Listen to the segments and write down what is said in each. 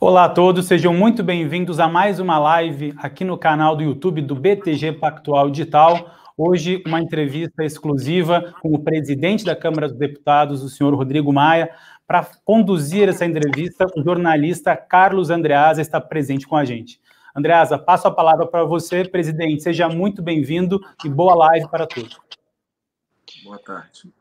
Olá a todos, sejam muito bem-vindos a mais uma live aqui no canal do YouTube do BTG Pactual Digital. Hoje, uma entrevista exclusiva com o presidente da Câmara dos Deputados, o senhor Rodrigo Maia. Para conduzir essa entrevista, o jornalista Carlos Andreasa está presente com a gente. Andreasa, passo a palavra para você, presidente. Seja muito bem-vindo e boa live para todos. Boa tarde.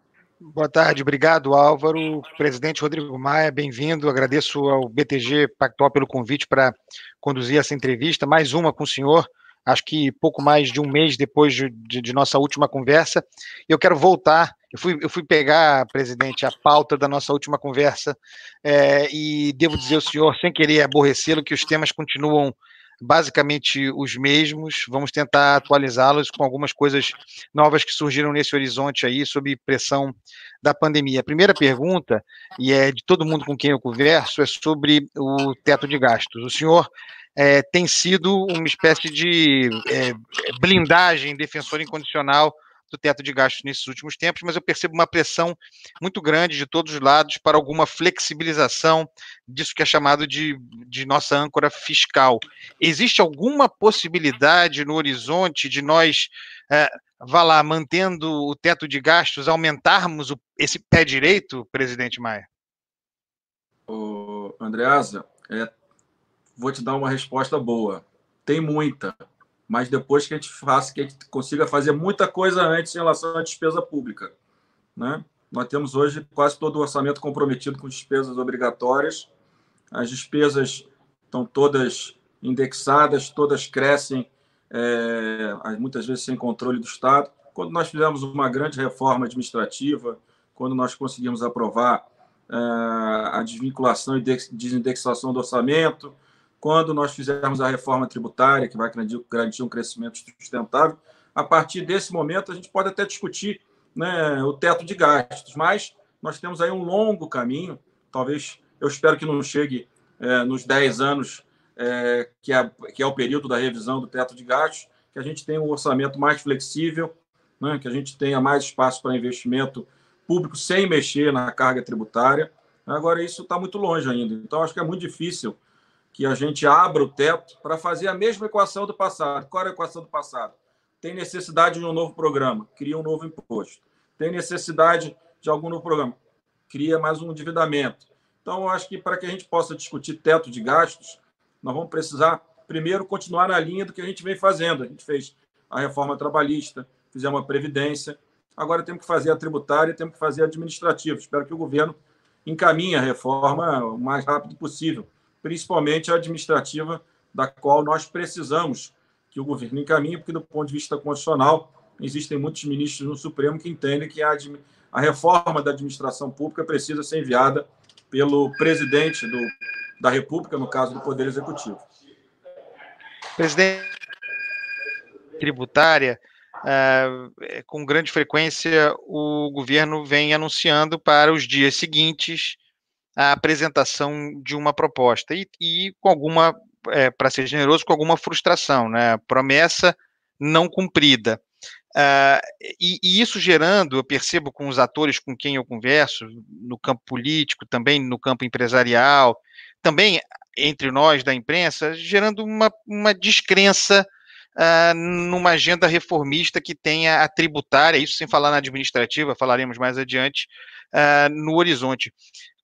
Boa tarde, obrigado Álvaro. Presidente Rodrigo Maia, bem-vindo. Agradeço ao BTG Pactual pelo convite para conduzir essa entrevista, mais uma com o senhor. Acho que pouco mais de um mês depois de, de, de nossa última conversa, eu quero voltar. Eu fui, eu fui pegar, presidente, a pauta da nossa última conversa é, e devo dizer ao senhor, sem querer aborrecê-lo, que os temas continuam basicamente os mesmos. Vamos tentar atualizá-los com algumas coisas novas que surgiram nesse horizonte aí, sob pressão da pandemia. A primeira pergunta, e é de todo mundo com quem eu converso, é sobre o teto de gastos. O senhor é, tem sido uma espécie de é, blindagem defensora incondicional do teto de gastos nesses últimos tempos, mas eu percebo uma pressão muito grande de todos os lados para alguma flexibilização disso que é chamado de, de nossa âncora fiscal. Existe alguma possibilidade no horizonte de nós, é, vá lá, mantendo o teto de gastos, aumentarmos o, esse pé direito, presidente Maia? Ô, Andreasa, é, vou te dar uma resposta boa. Tem muita mas depois que a gente faça, que a gente consiga fazer muita coisa antes em relação à despesa pública. Né? Nós temos hoje quase todo o orçamento comprometido com despesas obrigatórias. As despesas estão todas indexadas, todas crescem, é, muitas vezes sem controle do Estado. Quando nós fizemos uma grande reforma administrativa, quando nós conseguimos aprovar é, a desvinculação e desindexação do orçamento, quando nós fizermos a reforma tributária, que vai garantir um crescimento sustentável, a partir desse momento a gente pode até discutir né, o teto de gastos, mas nós temos aí um longo caminho, talvez, eu espero que não chegue é, nos 10 anos, é, que, é, que é o período da revisão do teto de gastos, que a gente tenha um orçamento mais flexível, né, que a gente tenha mais espaço para investimento público sem mexer na carga tributária. Agora, isso está muito longe ainda, então acho que é muito difícil que a gente abra o teto para fazer a mesma equação do passado. Qual era a equação do passado? Tem necessidade de um novo programa, cria um novo imposto. Tem necessidade de algum novo programa, cria mais um endividamento. Então, eu acho que para que a gente possa discutir teto de gastos, nós vamos precisar, primeiro, continuar na linha do que a gente vem fazendo. A gente fez a reforma trabalhista, fizemos a Previdência, agora temos que fazer a tributária e temos que fazer a administrativa. Espero que o governo encaminhe a reforma o mais rápido possível, principalmente a administrativa, da qual nós precisamos que o governo encaminhe, porque, do ponto de vista constitucional, existem muitos ministros no Supremo que entendem que a, a reforma da administração pública precisa ser enviada pelo presidente do, da República, no caso do Poder Executivo. Presidente, tributária, ah, é, com grande frequência, o governo vem anunciando para os dias seguintes a apresentação de uma proposta e, e com alguma, é, para ser generoso, com alguma frustração, né? Promessa não cumprida. Uh, e, e, isso gerando, eu percebo com os atores com quem eu converso, no campo político, também no campo empresarial, também entre nós da imprensa, gerando uma, uma descrença uh, numa agenda reformista que tenha a tributária, isso sem falar na administrativa, falaremos mais adiante, uh, no horizonte.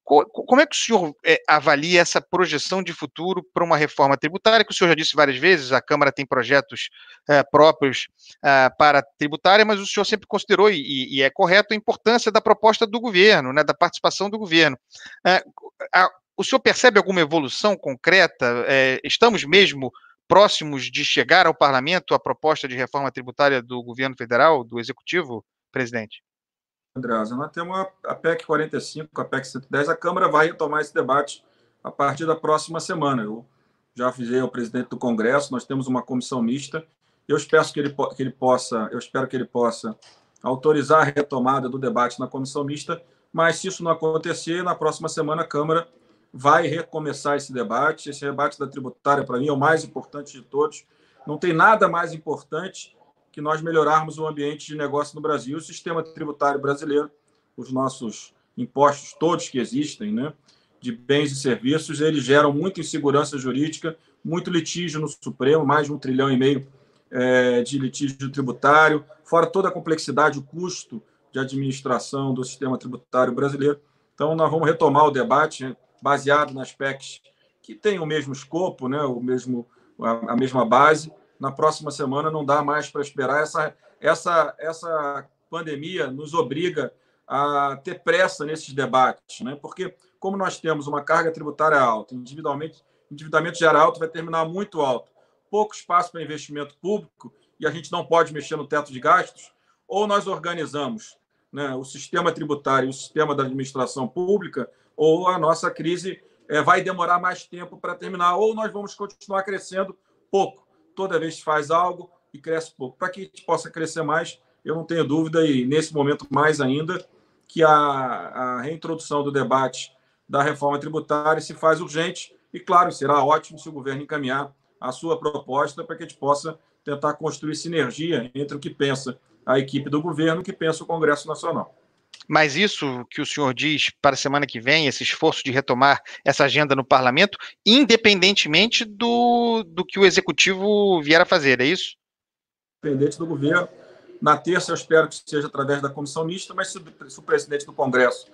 Como é que o senhor eh, avalia essa projeção de futuro para uma reforma tributária, que o senhor já disse várias vezes, a Câmara tem projetos é, próprios é, para tributária, mas o senhor sempre considerou, e, e, é correto, a importância da proposta do governo, né, da participação do governo. É, a, o senhor percebe alguma evolução concreta? Eh, estamos mesmo próximos de chegar ao parlamento a proposta de reforma tributária do governo federal, do executivo, presidente? Graça. Nós temos a PEC 45, a PEC 110. A Câmara vai retomar esse debate a partir da próxima semana. Eu já avisei ao presidente do Congresso, nós temos uma comissão mista. Eu espero que ele, que ele possa, eu espero que ele possa autorizar a retomada do debate na comissão mista, mas se isso não acontecer, na próxima semana a Câmara vai recomeçar esse debate. Esse debate da tributária, para mim, é o mais importante de todos. Não tem nada mais importante que nós melhorarmos o ambiente de negócio no Brasil, o sistema tributário brasileiro, os nossos impostos todos que existem, né, de bens e serviços, eles geram muita insegurança jurídica, muito litígio no Supremo, mais de um trilhão e meio é, de litígio tributário, fora toda a complexidade, o custo de administração do sistema tributário brasileiro. Então, nós vamos retomar o debate né, baseado nas PECs que têm o mesmo escopo, né, o mesmo, a, a mesma base, na próxima semana não dá mais para esperar. Essa, essa, essa pandemia nos obriga a ter pressa nesses debates, né? porque, como nós temos uma carga tributária alta, individualmente, endividamento geral alto vai terminar muito alto, pouco espaço para investimento público e a gente não pode mexer no teto de gastos, ou nós organizamos né, o sistema tributário e o sistema da administração pública, ou a nossa crise é, vai demorar mais tempo para terminar, ou nós vamos continuar crescendo pouco toda vez faz algo e cresce pouco. Para que a gente possa crescer mais, eu não tenho dúvida, e nesse momento mais ainda, que a, a reintrodução do debate da reforma tributária se faz urgente e, claro, será ótimo se o governo encaminhar a sua proposta para que a gente possa tentar construir sinergia entre o que pensa a equipe do governo e o que pensa o Congresso Nacional. Mas isso que o senhor diz para a semana que vem, esse esforço de retomar essa agenda no parlamento, independentemente do, do que o executivo vier a fazer, é isso? Independente do governo. Na terça, eu espero que seja através da comissão mista, mas se, se o presidente do Congresso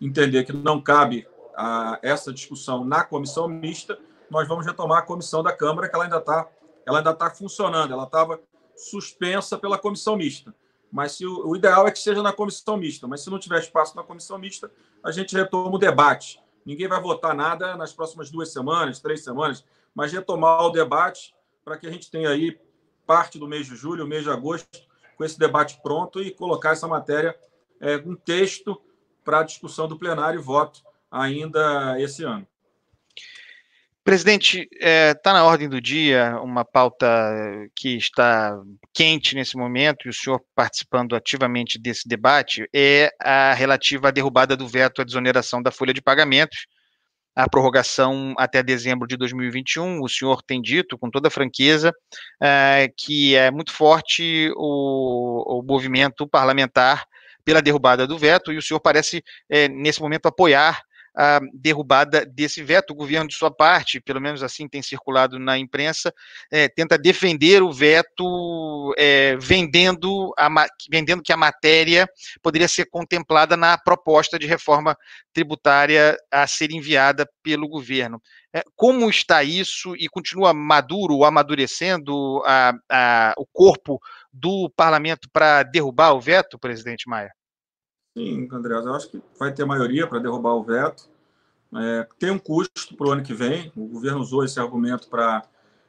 entender que não cabe a, ah, essa discussão na comissão mista, nós vamos retomar a comissão da Câmara, que ela ainda está ela ainda tá funcionando, ela estava suspensa pela comissão mista. Mas se o, o ideal é que seja na comissão mista. Mas se não tiver espaço na comissão mista, a gente retoma o debate. Ninguém vai votar nada nas próximas duas semanas, três semanas, mas retomar o debate para que a gente tenha aí parte do mês de julho, mês de agosto, com esse debate pronto e colocar essa matéria, é, um texto para discussão do plenário e voto ainda esse ano. Presidente, está é, tá na ordem do dia uma pauta que está quente nesse momento, e o senhor participando ativamente desse debate, é a relativa à derrubada do veto à desoneração da folha de pagamentos, a prorrogação até dezembro de 2021. O senhor tem dito, com toda franqueza, é, que é muito forte o, o movimento parlamentar pela derrubada do veto, e o senhor parece, é, nesse momento, apoiar a derrubada desse veto. O governo, de sua parte, pelo menos assim tem circulado na imprensa, é, tenta defender o veto, é, vendendo, a, vendendo que a matéria poderia ser contemplada na proposta de reforma tributária a ser enviada pelo governo. É, como está isso e continua maduro, ou amadurecendo a, a, o corpo do parlamento para derrubar o veto, presidente Maia? Sim, Andrés, eu acho que vai ter maioria para derrubar o veto. É, tem um custo para o ano que vem. O governo usou esse argumento para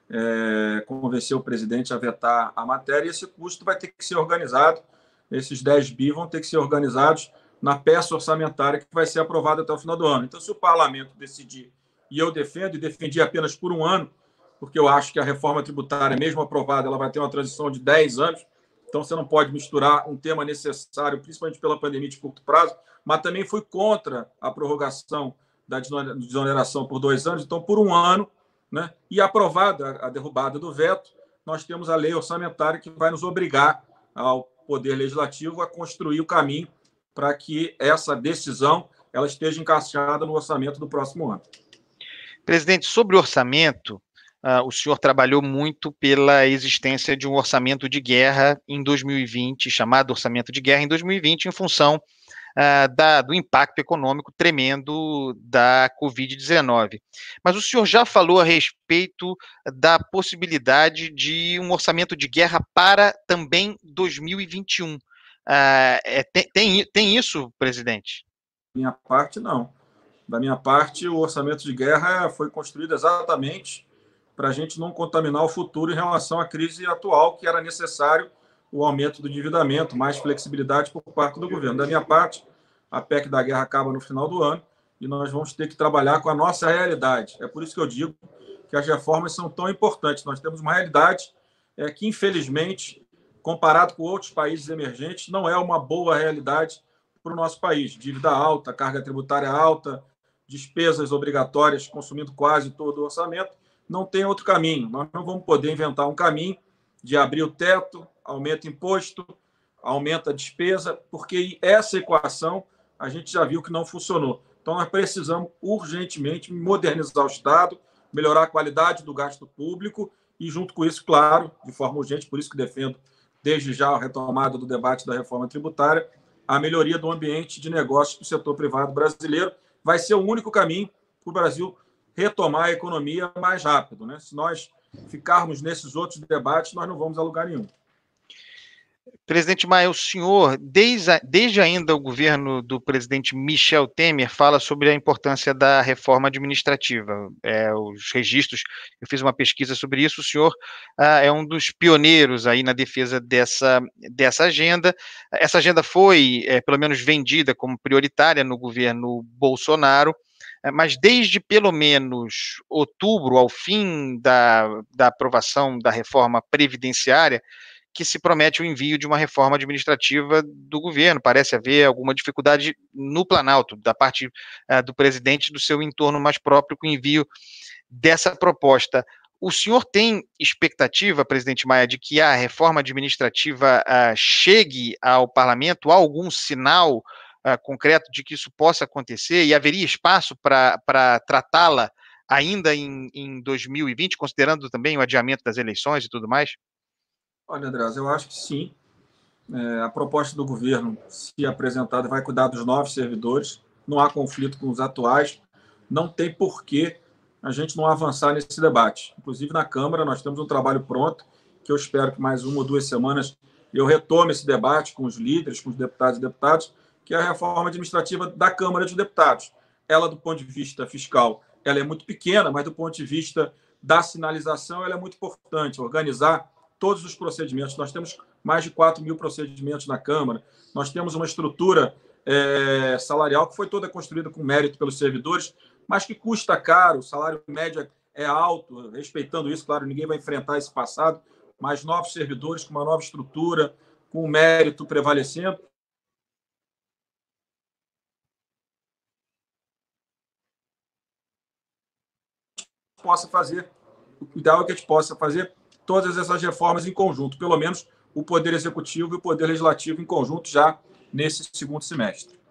é, convencer o presidente a vetar a matéria, e esse custo vai ter que ser organizado. Esses 10 bi vão ter que ser organizados na peça orçamentária que vai ser aprovada até o final do ano. Então, se o parlamento decidir, e eu defendo, e defendi apenas por um ano, porque eu acho que a reforma tributária, mesmo aprovada, ela vai ter uma transição de 10 anos, então você não pode misturar um tema necessário, principalmente pela pandemia de curto prazo, mas também fui contra a prorrogação da desoneração por dois anos, então por um ano, né? E aprovada a derrubada do veto, nós temos a lei orçamentária que vai nos obrigar ao poder legislativo a construir o caminho para que essa decisão ela esteja encaixada no orçamento do próximo ano. Presidente, sobre o orçamento, Uh, o senhor trabalhou muito pela existência de um orçamento de guerra em 2020, chamado orçamento de guerra em 2020, em função uh, da, do impacto econômico tremendo da Covid-19. Mas o senhor já falou a respeito da possibilidade de um orçamento de guerra para também 2021. Uh, ah, é, tem, tem, tem isso, presidente? Minha parte, não. Da minha parte, o orçamento de guerra foi construído exatamente para a gente não contaminar o futuro em relação à crise atual, que era necessário o aumento do endividamento, mais flexibilidade por parte do governo. Da minha parte, a PEC da guerra acaba no final do ano e nós vamos ter que trabalhar com a nossa realidade. É por isso que eu digo que as reformas são tão importantes. Nós temos uma realidade é, que, infelizmente, comparado com outros países emergentes, não é uma boa realidade para o nosso país. Dívida alta, carga tributária alta, despesas obrigatórias consumindo quase todo o orçamento não tem outro caminho. Nós não vamos poder inventar um caminho de abrir o teto, aumenta imposto, aumenta a despesa, porque essa equação a gente já viu que não funcionou. Então, nós precisamos urgentemente modernizar o Estado, melhorar a qualidade do gasto público e, junto com isso, claro, de forma urgente, por isso que defendo desde já a retomada do debate da reforma tributária, a melhoria do ambiente de negócios do setor privado brasileiro. Vai ser o único caminho para o Brasil retomar a economia mais rápido. Né? Se nós ficarmos nesses outros debates, nós não vamos a lugar nenhum. Presidente Maia, o senhor, desde, desde ainda o governo do presidente Michel Temer, fala sobre a importância da reforma administrativa. É, os registros, eu fiz uma pesquisa sobre isso, o senhor ah, é um dos pioneiros aí na defesa dessa, dessa agenda. Essa agenda foi, é, pelo menos, vendida como prioritária no governo Bolsonaro. É, mas desde pelo menos outubro, ao fim da, da aprovação da reforma previdenciária, que se promete o envio de uma reforma administrativa do governo. Parece haver alguma dificuldade no Planalto, da parte uh, do presidente do seu entorno mais próprio, com o envio dessa proposta. O senhor tem expectativa, presidente Maia, de que a reforma administrativa uh, chegue ao parlamento? Há algum sinal ah, concreto de que isso possa acontecer e haveria espaço para tratá-la ainda em, em 2020, considerando também o adiamento das eleições e tudo mais? Olha, Andrés, eu acho que sim. É, a proposta do governo, se apresentada, vai cuidar dos novos servidores. Não há conflito com os atuais. Não tem porquê a gente não avançar nesse debate. Inclusive, na Câmara, nós temos um trabalho pronto, que eu espero que mais uma ou duas semanas eu retome esse debate com os líderes, com os deputados e deputadas, que é a reforma administrativa da Câmara dos Deputados. Ela, do ponto de vista fiscal, ela é muito pequena, mas do ponto de vista da sinalização, ela é muito importante. Organizar todos os procedimentos. Nós temos mais de 4 mil procedimentos na Câmara, nós temos uma estrutura é, salarial que foi toda construída com mérito pelos servidores, mas que custa caro, o salário médio é alto, respeitando isso, claro, ninguém vai enfrentar esse passado, mas novos servidores com uma nova estrutura, com o mérito prevalecendo, possa fazer, o ideal é que a gente possa fazer todas essas reformas em conjunto, pelo menos o Poder Executivo e o Poder Legislativo em conjunto já nesse segundo semestre.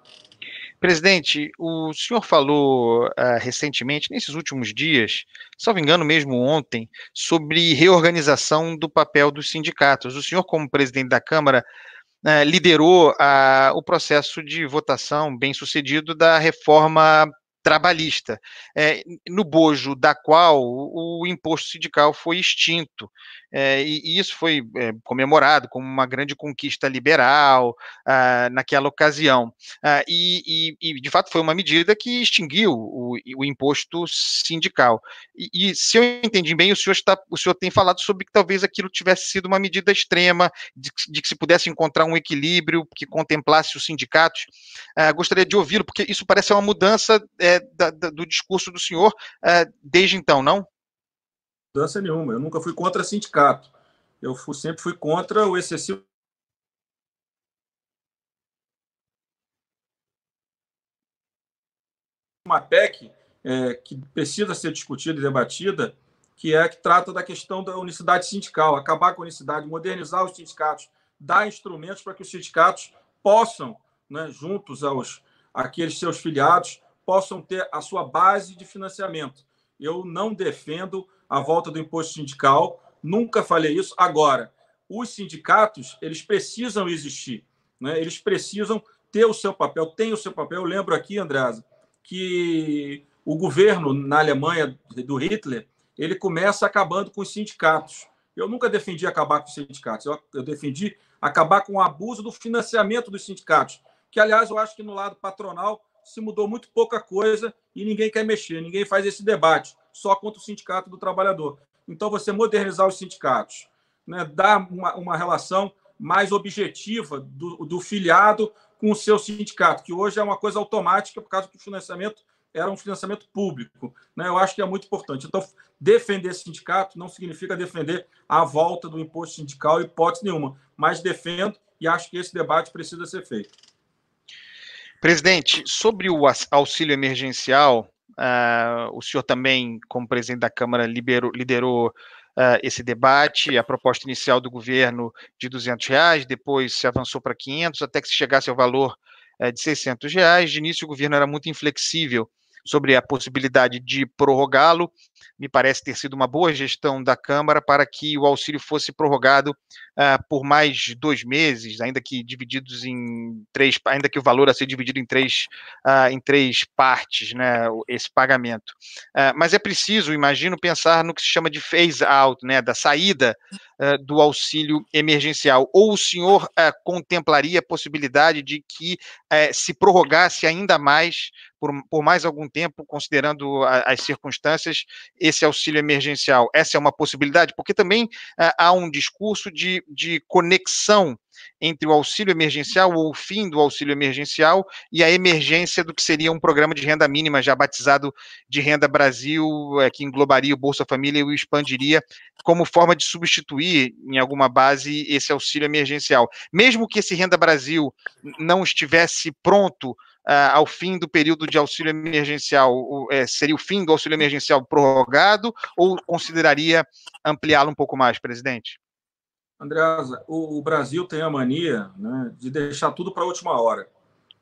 Presidente, o senhor falou ah, recentemente, nesses últimos dias, se não me engano mesmo ontem, sobre reorganização do papel dos sindicatos. O senhor, como presidente da Câmara, ah, liderou ah, o processo de votação bem sucedido da reforma trabalhista, é, no bojo da qual o imposto sindical foi extinto é, e, e, isso foi é, comemorado como uma grande conquista liberal ah, naquela ocasião. Ah, e, e, de fato, foi uma medida que extinguiu o, o imposto sindical. E, e, se eu entendi bem, o senhor, está, o senhor tem falado sobre que talvez aquilo tivesse sido uma medida extrema, de, de que se pudesse encontrar um equilíbrio que contemplasse os sindicatos. Ah, gostaria de ouvi-lo, porque isso parece uma mudança é, da, da, do discurso do senhor desde então, não? mudança nenhuma. Eu nunca fui contra sindicato. Eu fui, sempre fui contra o excessivo. Uma PEC é, que precisa ser discutida e debatida, que é a que trata da questão da unicidade sindical, acabar com a unicidade, modernizar os sindicatos, dar instrumentos para que os sindicatos possam, né, juntos aos aqueles seus filiados, possam ter a sua base de financiamento eu não defendo a volta do imposto sindical, nunca falei isso. Agora, os sindicatos, eles precisam existir, né? eles precisam ter o seu papel, tem o seu papel. Eu lembro aqui, Andresa, que o governo na Alemanha do Hitler, ele começa acabando com os sindicatos. Eu nunca defendi acabar com os sindicatos, eu defendi acabar com o abuso do financiamento dos sindicatos, que, aliás, eu acho que no lado patronal se mudou muito pouca coisa e ninguém quer mexer, ninguém faz esse debate, só contra o sindicato do trabalhador. Então, você modernizar os sindicatos, né, dar uma, uma relação mais objetiva do, do filiado com o seu sindicato, que hoje é uma coisa automática por causa que o financiamento era um financiamento público. Né? Eu acho que é muito importante. Então, defender sindicato não significa defender a volta do imposto sindical, hipótese nenhuma, mas defendo e acho que esse debate precisa ser feito. Presidente, sobre o auxílio emergencial, uh, o senhor também, como presidente da Câmara, liberou, liderou uh, esse debate, a proposta inicial do governo de 200 reais, depois se avançou para 500, até que se chegasse ao valor uh, de 600 reais. De início, o governo era muito inflexível sobre a possibilidade de prorrogá-lo me parece ter sido uma boa gestão da Câmara para que o auxílio fosse prorrogado uh, por mais dois meses, ainda que divididos em três, ainda que o valor a ser dividido em três, uh, em três partes, né, esse pagamento. Uh, mas é preciso, imagino, pensar no que se chama de phase out, né, da saída do auxílio emergencial. Ou o senhor contemplaria a possibilidade de que eh, se prorrogasse ainda mais por, por, mais algum tempo, considerando a, as circunstâncias, esse auxílio emergencial, essa é uma possibilidade? Porque também ah, há um discurso de, de conexão entre o auxílio emergencial ou o fim do auxílio emergencial e a emergência do que seria um programa de renda mínima, já batizado de Renda Brasil, eh, que englobaria o Bolsa Família e o expandiria como forma de substituir, em alguma base, esse auxílio emergencial. Mesmo que esse Renda Brasil não estivesse pronto Uh, ao fim do período de auxílio emergencial, eh, seria o fim do auxílio emergencial prorrogado ou consideraria ampliá-lo um pouco mais, presidente? Andreasa, o, o Brasil tem a mania né, de deixar tudo para a última hora.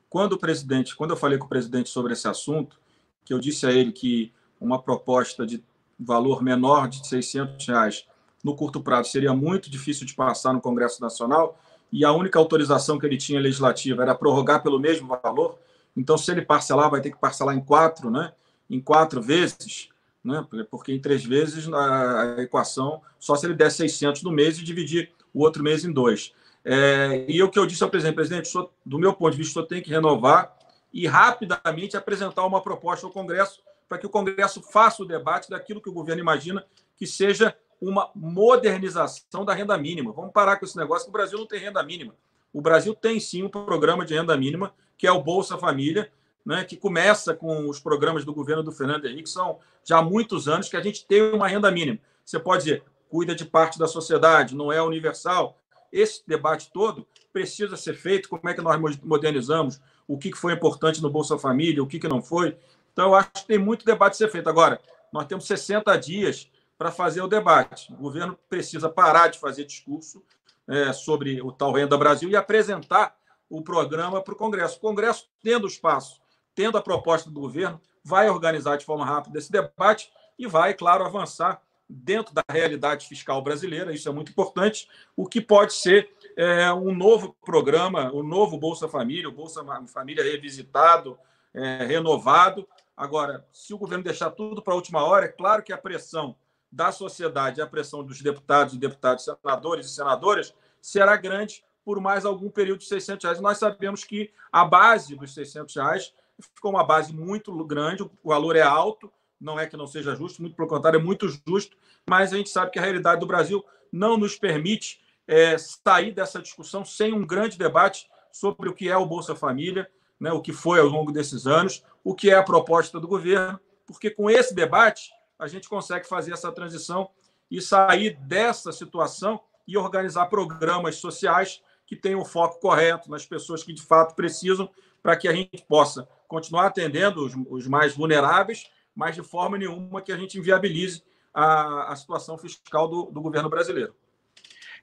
Quando o presidente, quando eu falei com o presidente sobre esse assunto, que eu disse a ele que uma proposta de valor menor de 600 reais no curto prazo seria muito difícil de passar no Congresso Nacional e a única autorização que ele tinha legislativa era prorrogar pelo mesmo valor. Então, se ele parcelar, vai ter que parcelar em quatro, né? Em quatro vezes né? porque em três vezes a equação, só se ele der 600 no mês e dividir o outro mês em dois. É, e o que eu disse ao presidente, presidente, do meu ponto de vista, o tem que renovar e rapidamente apresentar uma proposta ao Congresso para que o Congresso faça o debate daquilo que o governo imagina que seja uma modernização da renda mínima. Vamos parar com esse negócio que o Brasil não tem renda mínima. O Brasil tem sim um programa de renda mínima, que é o Bolsa Família, né, que começa com os programas do governo do Fernando Henrique, são já há muitos anos que a gente tem uma renda mínima. Você pode dizer, cuida de parte da sociedade, não é universal. Esse debate todo precisa ser feito, como é que nós modernizamos, o que foi importante no Bolsa Família, o que não foi. Então, eu acho que tem muito debate a ser feito. Agora, nós temos 60 dias para fazer o debate. O governo precisa parar de fazer discurso é, sobre o tal Renda Brasil e apresentar o programa para o Congresso. O Congresso, tendo espaço tendo a proposta do governo, vai organizar de forma rápida esse debate e vai, claro, avançar dentro da realidade fiscal brasileira, isso é muito importante, o que pode ser é, um novo programa, o um novo Bolsa Família, o Bolsa Família revisitado, é, renovado. Agora, se o governo deixar tudo para a última hora, é claro que a pressão da sociedade, a pressão dos deputados e deputados, senadores e senadoras, será grande por mais algum período de 600 reais. Nós sabemos que a base dos 600 reais ficou uma base muito grande, o valor é alto, não é que não seja justo, muito pelo contrário, é muito justo, mas a gente sabe que a realidade do Brasil não nos permite é, sair dessa discussão sem um grande debate sobre o que é o Bolsa Família, né, o que foi ao longo desses anos, o que é a proposta do governo, porque com esse debate a gente consegue fazer essa transição e sair dessa situação e organizar programas sociais que tenham o foco correto nas pessoas que de fato precisam para que a gente possa continuar atendendo os, os, mais vulneráveis, mas de forma nenhuma que a gente inviabilize a, a situação fiscal do, do governo brasileiro.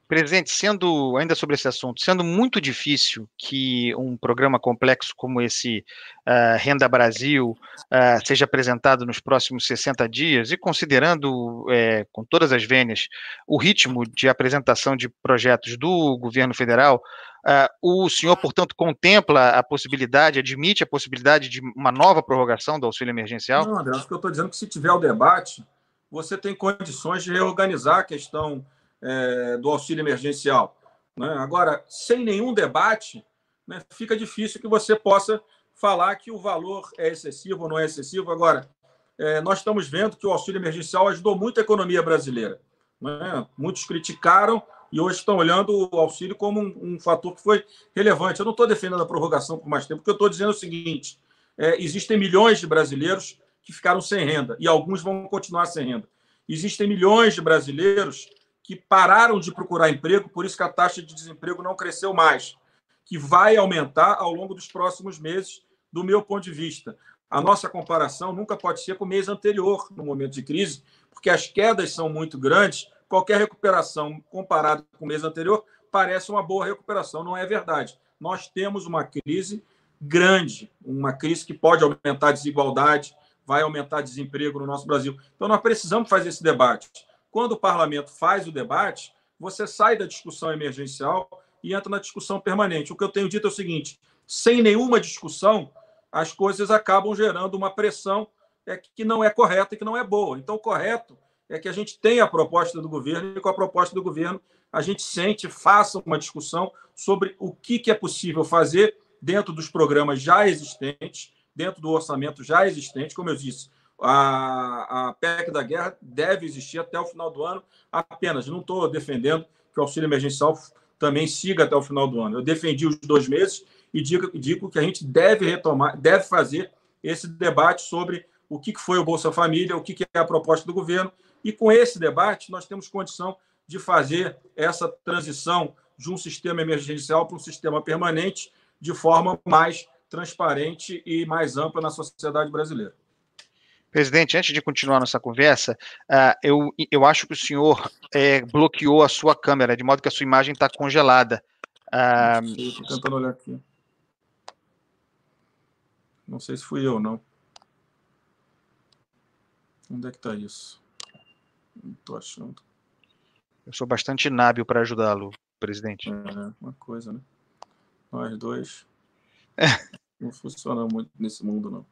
Presidente, sendo ainda sobre esse assunto, sendo muito difícil que um programa complexo como esse uh, Renda Brasil uh, seja apresentado nos próximos 60 dias, e considerando, é, com todas as vênias, o ritmo de apresentação de projetos do governo federal, uh, o senhor, portanto, contempla a possibilidade, admite a possibilidade de uma nova prorrogação do auxílio emergencial? Não, André, acho que eu estou dizendo que se tiver o debate, você tem condições de reorganizar a questão é, do auxílio emergencial. Né? Agora, sem nenhum debate, né, fica difícil que você possa falar que o valor é excessivo ou não é excessivo. Agora, é, nós estamos vendo que o auxílio emergencial ajudou muito a economia brasileira. Né? Muitos criticaram e hoje estão olhando o auxílio como um, um fator que foi relevante. Eu não estou defendendo a prorrogação por mais tempo, porque eu estou dizendo o seguinte: é, existem milhões de brasileiros que ficaram sem renda e alguns vão continuar sem renda. Existem milhões de brasileiros que pararam de procurar emprego, por isso que a taxa de desemprego não cresceu mais, que vai aumentar ao longo dos próximos meses, do meu ponto de vista. A nossa comparação nunca pode ser com o mês anterior, no momento de crise, porque as quedas são muito grandes. Qualquer recuperação comparada com o mês anterior parece uma boa recuperação, não é verdade. Nós temos uma crise grande, uma crise que pode aumentar a desigualdade, vai aumentar desemprego no nosso Brasil. Então, nós precisamos fazer esse debate. Quando o parlamento faz o debate, você sai da discussão emergencial e entra na discussão permanente. O que eu tenho dito é o seguinte: sem nenhuma discussão, as coisas acabam gerando uma pressão é que não é correta e que não é boa. Então, o correto é que a gente tenha a proposta do governo e com a proposta do governo a gente sente, faça uma discussão sobre o que, que é possível fazer dentro dos programas já existentes, dentro do orçamento já existente. Como eu disse, a, a PEC da guerra deve existir até o final do ano apenas. Não estou defendendo que o auxílio emergencial também siga até o final do ano. Eu defendi os dois meses e digo, digo que a gente deve retomar, deve fazer esse debate sobre o que foi o Bolsa Família, o que é a proposta do governo. E com esse debate, nós temos condição de fazer essa transição de um sistema emergencial para um sistema permanente de forma mais transparente e mais ampla na sociedade brasileira. Presidente, antes de continuar nossa conversa, uh, eu, eu acho que o senhor é, bloqueou a sua câmera, de modo que a sua imagem está congelada. Uh, ah, Estou tentando olhar aqui. Não sei se fui eu, não. Onde é que está isso? Não estou achando. Eu sou bastante nábio para ajudá-lo, presidente. É, uma coisa, né? Nós dois não funcionamos muito nesse mundo, não.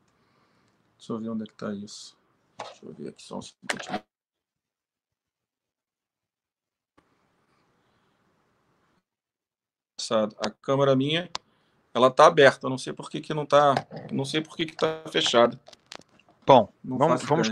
Deixa eu ver onde é que está isso. Deixa eu ver aqui só um segundinho. A câmera minha, ela está aberta. Eu não sei por que, que não está. Não sei por que tá fechada. Bom, não vamos, vamos,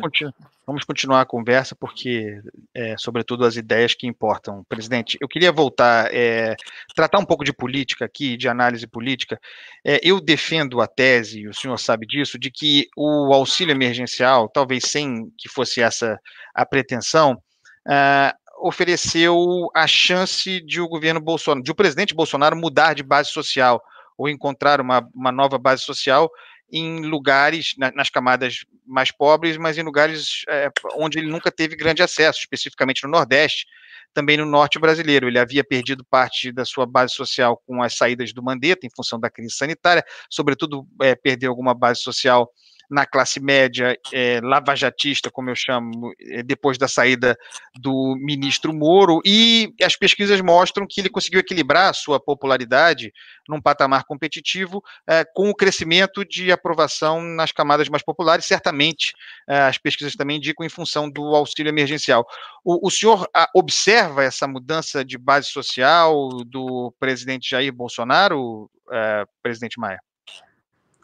Vamos continuar a conversa, porque, é, sobretudo, as ideias que importam. Presidente, eu queria voltar, é, tratar um pouco de política aqui, de análise política. É, eu defendo a tese, e o senhor sabe disso, de que o auxílio emergencial, talvez sem que fosse essa a pretensão, ah, ofereceu a chance de o governo Bolsonaro, de o presidente Bolsonaro mudar de base social ou encontrar uma, uma nova base social em lugares, na, nas camadas mais pobres, mas em lugares é, onde ele nunca teve grande acesso, especificamente no Nordeste, também no Norte brasileiro. Ele havia perdido parte da sua base social com as saídas do Mandetta, em função da crise sanitária, sobretudo é, perdeu alguma base social na classe média é, lavajatista, como eu chamo, é, depois da saída do ministro Moro, e as pesquisas mostram que ele conseguiu equilibrar a sua popularidade num patamar competitivo é, com o crescimento de aprovação nas camadas mais populares, certamente é, as pesquisas também indicam em função do auxílio emergencial. O, o senhor a, observa essa mudança de base social do presidente Jair Bolsonaro, é, presidente Maia?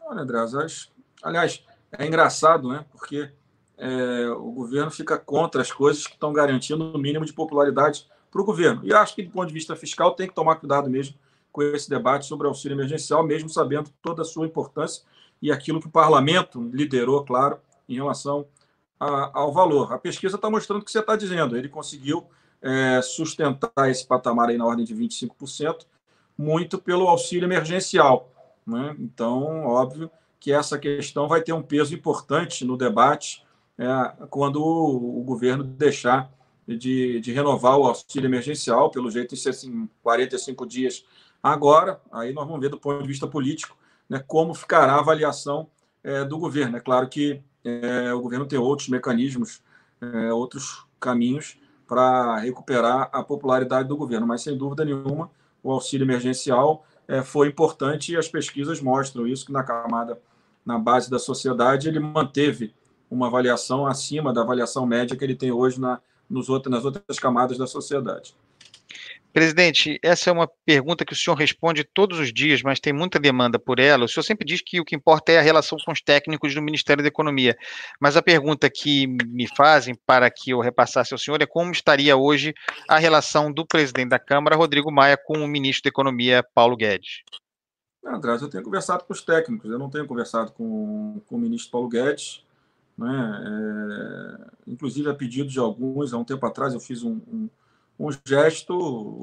Olha, Andrés, aliás, é engraçado, né? Porque é, o governo fica contra as coisas que estão garantindo o mínimo de popularidade para o governo. E acho que, do ponto de vista fiscal, tem que tomar cuidado mesmo com esse debate sobre auxílio emergencial, mesmo sabendo toda a sua importância e aquilo que o parlamento liderou, claro, em relação a, ao valor. A pesquisa está mostrando o que você está dizendo. Ele conseguiu é, sustentar esse patamar aí na ordem de 25%, muito pelo auxílio emergencial. Né? Então, óbvio que essa questão vai ter um peso importante no debate é, quando o, o, governo deixar de, de, renovar o auxílio emergencial, pelo jeito isso é assim, 45 dias agora, aí nós vamos ver do ponto de vista político né, como ficará a avaliação é, do governo. É claro que é, o governo tem outros mecanismos, é, outros caminhos para recuperar a popularidade do governo, mas sem dúvida nenhuma o auxílio emergencial é, foi importante e as pesquisas mostram isso, que na camada, na base da sociedade, ele manteve uma avaliação acima da avaliação média que ele tem hoje na, nos outros, nas outras camadas da sociedade. Presidente, essa é uma pergunta que o senhor responde todos os dias, mas tem muita demanda por ela. O senhor sempre diz que o que importa é a relação com os técnicos do Ministério da Economia. Mas a pergunta que me fazem para que eu repassasse ao senhor é como estaria hoje a relação do presidente da Câmara, Rodrigo Maia, com o ministro da Economia, Paulo Guedes. André, eu tenho conversado com os técnicos, eu não tenho conversado com, com o ministro Paulo Guedes. Né? É, inclusive, a pedido de alguns, há um tempo atrás, eu fiz um, um um gesto,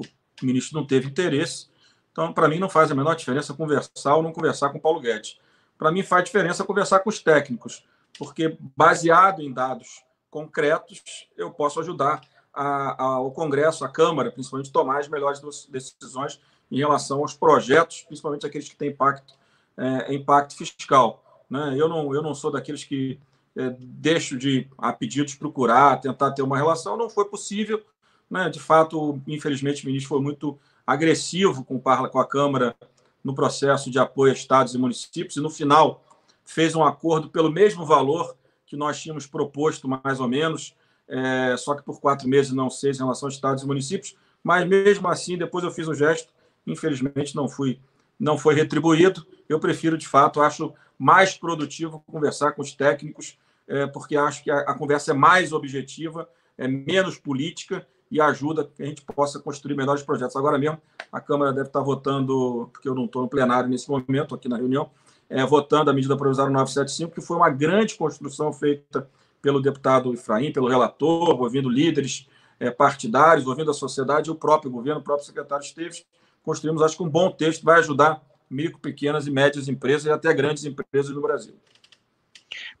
o ministro não teve interesse. Então, para mim, não faz a menor diferença conversar ou não conversar com o Paulo Guedes. Para mim, faz diferença conversar com os técnicos, porque baseado em dados concretos, eu posso ajudar a, a, o Congresso, a Câmara, principalmente, tomar as melhores decisões em relação aos projetos, principalmente aqueles que têm impacto, é, impacto fiscal. Né? Eu, não, eu não sou daqueles que é, deixo de, a pedidos, procurar, tentar ter uma relação. Não foi possível, né? De fato, infelizmente, o ministro foi muito agressivo com, com a Câmara no processo de apoio a estados e municípios, e no final fez um acordo pelo mesmo valor que nós tínhamos proposto, mais ou menos, é, só que por quatro meses, não seis, em relação a estados e municípios, mas mesmo assim, depois eu fiz um gesto, infelizmente não fui não foi retribuído. Eu prefiro, de fato, acho mais produtivo conversar com os técnicos, é, porque acho que a, a conversa é mais objetiva, é menos política e ajuda que a gente possa construir melhores projetos. Agora mesmo, a Câmara deve estar votando, porque eu não estou no plenário nesse momento, aqui na reunião, é, votando a medida provisória 975, que foi uma grande construção feita pelo deputado Efraim, pelo relator, ouvindo líderes é, partidários, ouvindo a sociedade, o próprio governo, o próprio secretário Esteves. Construímos, acho que um bom texto vai ajudar micro, pequenas e médias empresas e até grandes empresas no Brasil.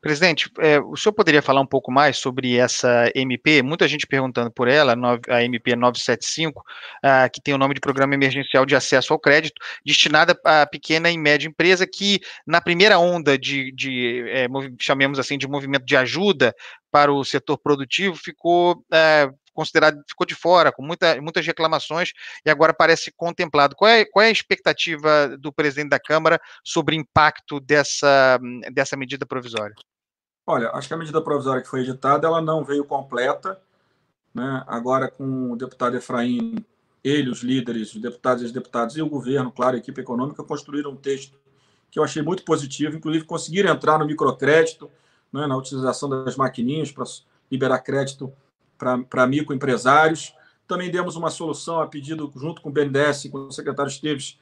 Presidente, é, o senhor poderia falar um pouco mais sobre essa MP? Muita gente perguntando por ela, a MP 975, é ah, que tem o nome de Programa Emergencial de Acesso ao Crédito, destinada à pequena e média empresa, que na primeira onda de, de é, chamemos assim, de movimento de ajuda para o setor produtivo, ficou é, considerado, ficou de fora, com muita, muitas reclamações, e agora parece contemplado. Qual é, qual é a expectativa do presidente da Câmara sobre o impacto dessa, dessa medida provisória? Olha, acho que a medida provisória que foi editada, ela não veio completa. Né? Agora, com o deputado Efraim, ele, os líderes, os deputados e as deputadas, e o governo, claro, a equipe econômica, construíram um texto que eu achei muito positivo, inclusive conseguiram entrar no microcrédito, né, na utilização das maquininhas para liberar crédito para microempresários. Também demos uma solução a pedido, junto com o BNDES com o secretário Esteves,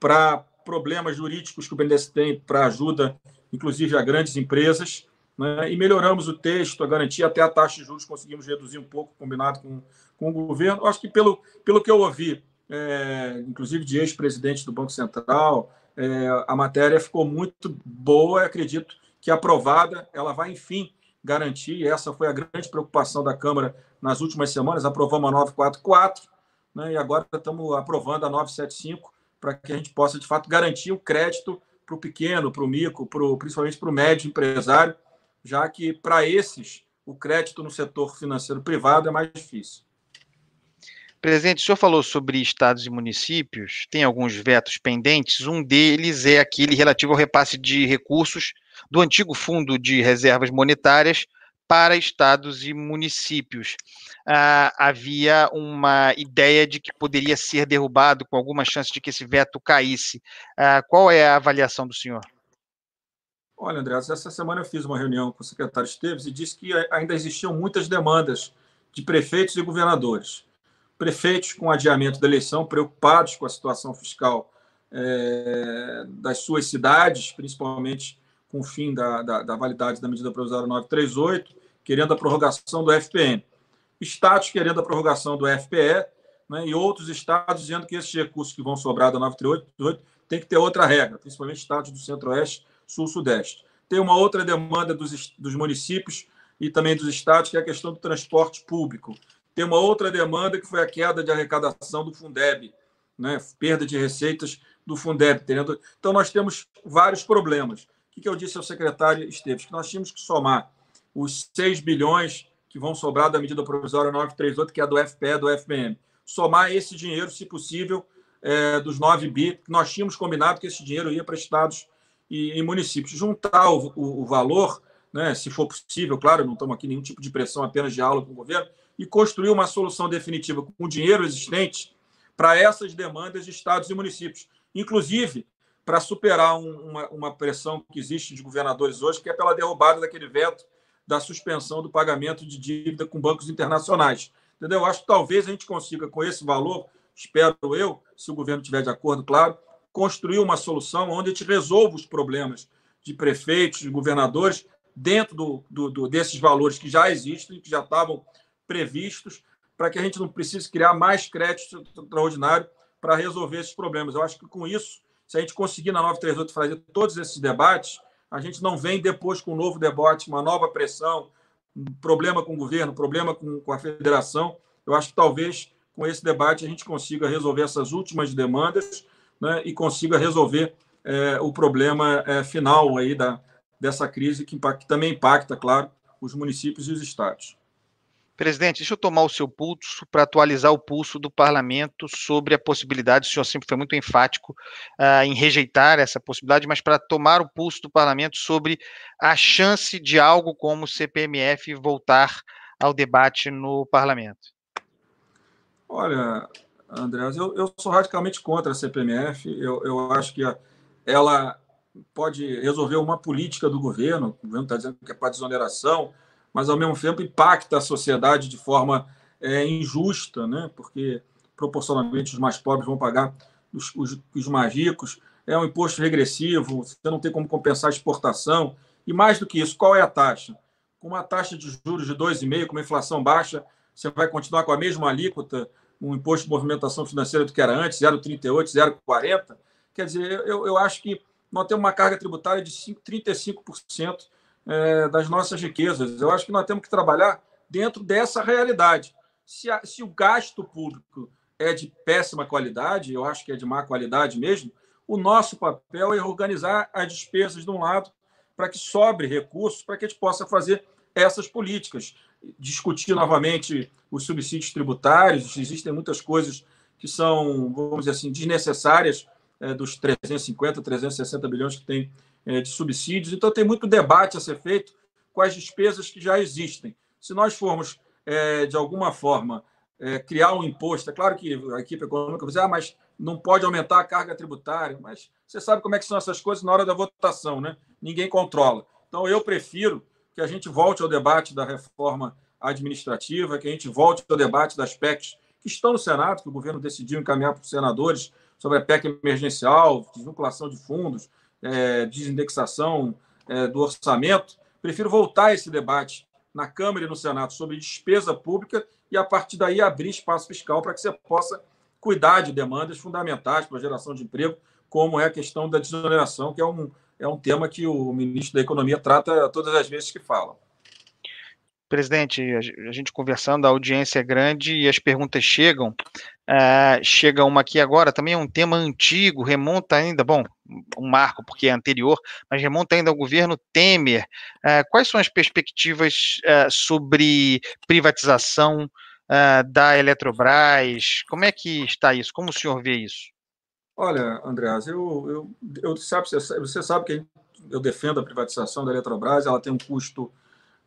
para problemas jurídicos que o BNDES tem para ajuda, inclusive a grandes empresas. Né? E melhoramos o texto, a garantia, até a taxa de juros conseguimos reduzir um pouco, combinado com, com o governo. acho que, pelo, pelo que eu ouvi, é, inclusive de ex-presidente do Banco Central, é, a matéria ficou muito boa, acredito que aprovada, ela vai, enfim, garantir. Essa foi a grande preocupação da Câmara nas últimas semanas. Aprovamos a 944 né, e agora estamos aprovando a 975 para que a gente possa, de fato, garantir o crédito para o pequeno, para o micro, pro, principalmente para o médio empresário, já que para esses o crédito no setor financeiro privado é mais difícil. Presidente, o senhor falou sobre estados e municípios, tem alguns vetos pendentes, um deles é aquele relativo ao repasse de recursos do antigo Fundo de Reservas Monetárias para estados e municípios. Ah, havia uma ideia de que poderia ser derrubado, com alguma chance de que esse veto caísse. Ah, qual é a avaliação do senhor? Olha, André, essa semana eu fiz uma reunião com o secretário Esteves e disse que ainda existiam muitas demandas de prefeitos e governadores. Prefeitos com adiamento da eleição, preocupados com a situação fiscal é, das suas cidades, principalmente com o fim da, da, da validade da medida provisória 938, querendo a prorrogação do FPM. Estados querendo a prorrogação do FPE, né, e outros estados dizendo que esses recursos que vão sobrar da 938 tem que ter outra regra, principalmente estados do Centro-Oeste sul-sudeste. Tem uma outra demanda dos, dos municípios e também dos estados, que é a questão do transporte público. Tem uma outra demanda que foi a queda de arrecadação do Fundeb, né? perda de receitas do Fundeb. Então, nós temos vários problemas. O que eu disse ao secretário Esteves? Que nós tínhamos que somar os 6 bilhões que vão sobrar da medida provisória 938, que é do FPE, do FBM. Somar esse dinheiro, se possível, é, dos 9 bi, que nós tínhamos combinado que esse dinheiro ia para estados e municípios. Juntar o, o, o valor, né, se for possível, claro, não estamos aqui nenhum tipo de pressão, apenas diálogo com o governo, e construir uma solução definitiva com o dinheiro existente para essas demandas de estados e municípios. Inclusive, para superar um, uma, uma pressão que existe de governadores hoje, que é pela derrubada daquele veto da suspensão do pagamento de dívida com bancos internacionais. Entendeu? Acho que talvez a gente consiga, com esse valor, espero eu, se o governo tiver de acordo, claro, construir uma solução onde a gente resolva os problemas de prefeitos, de governadores, dentro do, do, do, desses valores que já existem, que já estavam previstos, para que a gente não precise criar mais crédito extraordinário para resolver esses problemas. Eu acho que com isso, se a gente conseguir na 938 fazer todos esses debates, a gente não vem depois com um novo debate, uma nova pressão, um problema com o governo, problema com, com a federação. Eu acho que talvez com esse debate a gente consiga resolver essas últimas demandas né, e consiga resolver é, o problema é, final aí da, dessa crise, que, impacta, que também impacta, claro, os municípios e os estados. Presidente, deixa eu tomar o seu pulso para atualizar o pulso do parlamento sobre a possibilidade. O senhor sempre foi muito enfático uh, em rejeitar essa possibilidade, mas para tomar o pulso do parlamento sobre a chance de algo como o CPMF voltar ao debate no parlamento. Olha, André, eu, eu sou radicalmente contra a CPMF. Eu, eu acho que ela pode resolver uma política do governo. O governo está dizendo que é para desoneração, mas ao mesmo tempo impacta a sociedade de forma é, injusta, né? porque proporcionalmente os mais pobres vão pagar os, os, os mais ricos. É um imposto regressivo, você não tem como compensar a exportação. E mais do que isso, qual é a taxa? Com uma taxa de juros de 2,5, com uma inflação baixa, você vai continuar com a mesma alíquota um imposto de movimentação financeira do que era antes, 0,38, 0,40. Quer dizer, eu, eu acho que nós temos uma carga tributária de 5, 35% é, das nossas riquezas. Eu acho que nós temos que trabalhar dentro dessa realidade. Se, a, se o gasto público é de péssima qualidade, eu acho que é de má qualidade mesmo, o nosso papel é organizar as despesas de um lado para que sobre recursos, para que a gente possa fazer essas políticas discutir novamente os subsídios tributários, existem muitas coisas que são, vamos dizer assim, desnecessárias é, dos 350, 360 bilhões que tem é, de subsídios. Então, tem muito debate a ser feito com as despesas que já existem. Se nós formos, é, de alguma forma, é, criar um imposto, é claro que a equipe econômica vai dizer, ah, mas não pode aumentar a carga tributária, mas você sabe como é que são essas coisas na hora da votação, né? Ninguém controla. Então, eu prefiro que a gente volte ao debate da reforma administrativa, que a gente volte ao debate das PECs que estão no Senado, que o governo decidiu encaminhar para os senadores sobre a PEC emergencial, desvinculação de fundos, é, desindexação é, do orçamento. Prefiro voltar a esse debate na Câmara e no Senado sobre despesa pública e, a partir daí, abrir espaço fiscal para que você possa cuidar de demandas fundamentais para a geração de emprego, como é a questão da desoneração, que é um, é um tema que o ministro da Economia trata todas as vezes que fala. Presidente, a gente conversando, a audiência é grande e as perguntas chegam. Uh, chega uma aqui agora, também é um tema antigo, remonta ainda, bom, um marco porque é anterior, mas remonta ainda ao governo Temer. Uh, quais são as perspectivas uh, sobre privatização da Eletrobras? Como é que está isso? Como o senhor vê isso? Olha, Andreas, eu, eu, eu sabe, você sabe que eu defendo a privatização da Eletrobras, ela tem um custo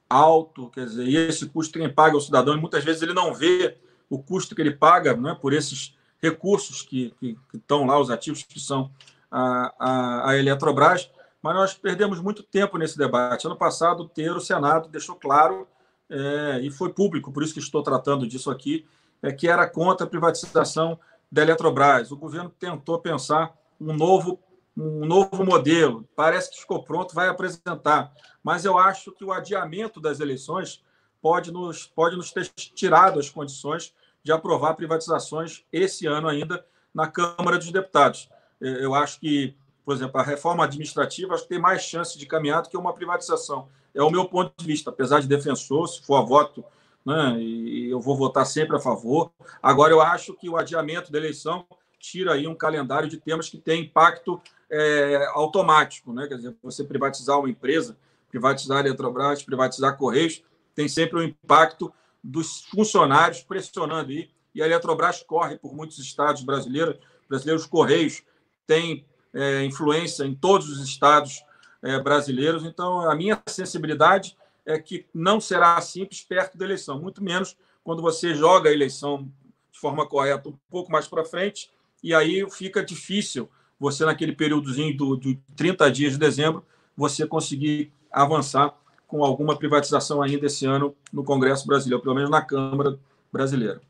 alto, quer dizer, e esse custo quem paga é o cidadão, e muitas vezes ele não vê o custo que ele paga né, por esses recursos que, que, que estão lá, os ativos que são a, a, a Eletrobras, mas nós perdemos muito tempo nesse debate. Ano passado, ter o Senado deixou claro, é, e foi público, por isso que estou tratando disso aqui, é que era contra a privatização da Eletrobras. O governo tentou pensar um novo, um novo modelo, parece que ficou pronto, vai apresentar. Mas eu acho que o adiamento das eleições pode nos, pode nos ter tirado as condições de aprovar privatizações esse ano ainda na Câmara dos Deputados. Eu acho que, por exemplo, a reforma administrativa acho que tem mais chance de caminhar do que uma privatização. É o meu ponto de vista, apesar de defensor, se for a voto né? e eu vou votar sempre a favor. Agora, eu acho que o adiamento da eleição tira aí um calendário de temas que tem impacto é, automático, né? Quer dizer, você privatizar uma empresa, privatizar a Eletrobras, privatizar Correios, tem sempre o um impacto dos funcionários pressionando aí. E a Eletrobras corre por muitos estados brasileiros, brasileiros Correios tem é, influência em todos os estados é, brasileiros. Então, a minha sensibilidade é que não será simples perto da eleição, muito menos quando você joga a eleição de forma correta um pouco mais para frente, e aí fica difícil você, naquele períodozinho do, de 30 dias de dezembro, você conseguir avançar com alguma privatização ainda esse ano no Congresso brasileiro, pelo menos na Câmara brasileira.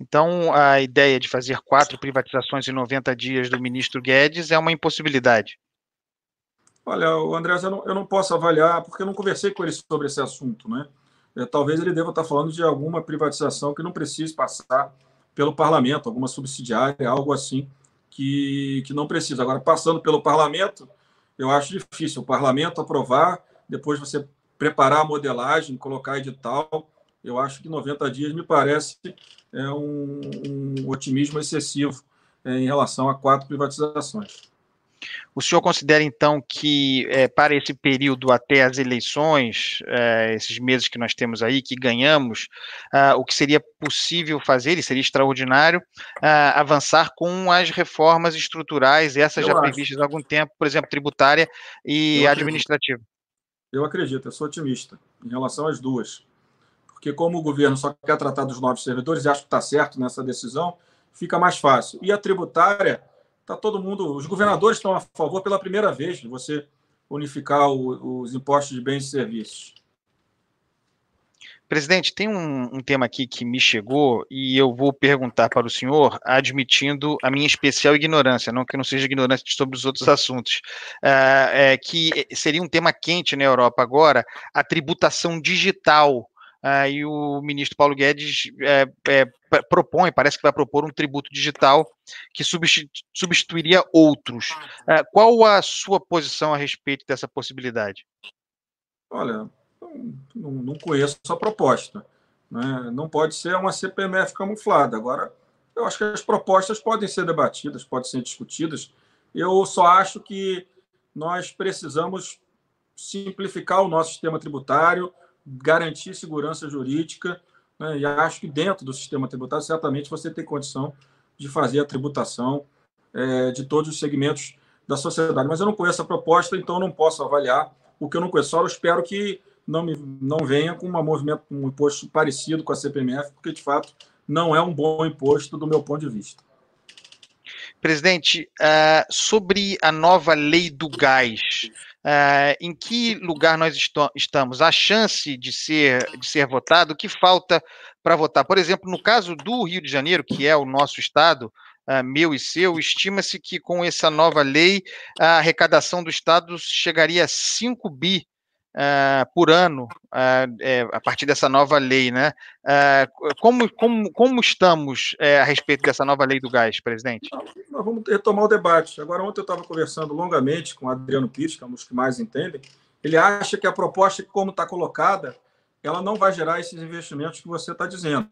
Então, a ideia de fazer quatro privatizações em 90 dias do ministro Guedes é uma impossibilidade. Olha, o André, eu não, eu não posso avaliar, porque eu não conversei com ele sobre esse assunto, né? É, talvez ele deva estar falando de alguma privatização que não precise passar pelo parlamento, alguma subsidiária, algo assim que, que não precisa. Agora, passando pelo parlamento, eu acho difícil. O parlamento aprovar, depois você preparar a modelagem, colocar edital, eu acho que 90 dias me parece é um, um otimismo excessivo é, em relação a quatro privatizações. O senhor considera, então, que é, para esse período até as eleições, é, esses meses que nós temos aí, que ganhamos, ah, o que seria possível fazer, e seria extraordinário, ah, avançar com as reformas estruturais, essas eu já acho. previstas há algum tempo, por exemplo, tributária e eu administrativa? Acredito. Eu acredito, eu sou otimista em relação às duas. Porque, como o governo só quer tratar dos novos servidores, e acho que está certo nessa decisão, fica mais fácil. E a tributária tá todo mundo. Os governadores estão a favor pela primeira vez de você unificar o, os impostos de bens e serviços. Presidente, tem um, um, tema aqui que me chegou e eu vou perguntar para o senhor, admitindo a minha especial ignorância, não que eu não seja ignorante sobre os outros assuntos, uh, é, que seria um tema quente na Europa agora, a tributação digital Uh, e o ministro Paulo Guedes é, é, propõe, parece que vai propor um tributo digital que substituiria outros. Uh, qual a sua posição a respeito dessa possibilidade? Olha, não, não conheço a proposta. Né? Não pode ser uma CPMF camuflada. Agora, eu acho que as propostas podem ser debatidas, podem ser discutidas. Eu só acho que nós precisamos simplificar o nosso sistema tributário, garantir segurança jurídica, né, e acho que dentro do sistema tributário, certamente você tem condição de fazer a tributação é, de todos os segmentos da sociedade. Mas eu não conheço a proposta, então não posso avaliar o que eu não conheço. Só eu espero que não, me, não venha com uma movimento, um imposto parecido com a CPMF, porque de fato não é um bom imposto do meu ponto de vista. Presidente, ah, sobre a nova lei do gás, eh, em que lugar nós estamos, a chance de ser, de ser votado, o que falta para votar. Por exemplo, no caso do Rio de Janeiro, que é o nosso estado, eh, meu e seu, estima-se que com essa nova lei a arrecadação do estado chegaria a 5 bi uh, por ano uh, é, a partir dessa nova lei, né? Uh, como, como, como estamos é, a respeito dessa nova lei do gás, presidente? Nós vamos retomar o debate. Agora, ontem eu estava conversando longamente com o Adriano Pires, que é um dos que mais entendem. Ele acha que a proposta, como está colocada, ela não vai gerar esses investimentos que você está dizendo.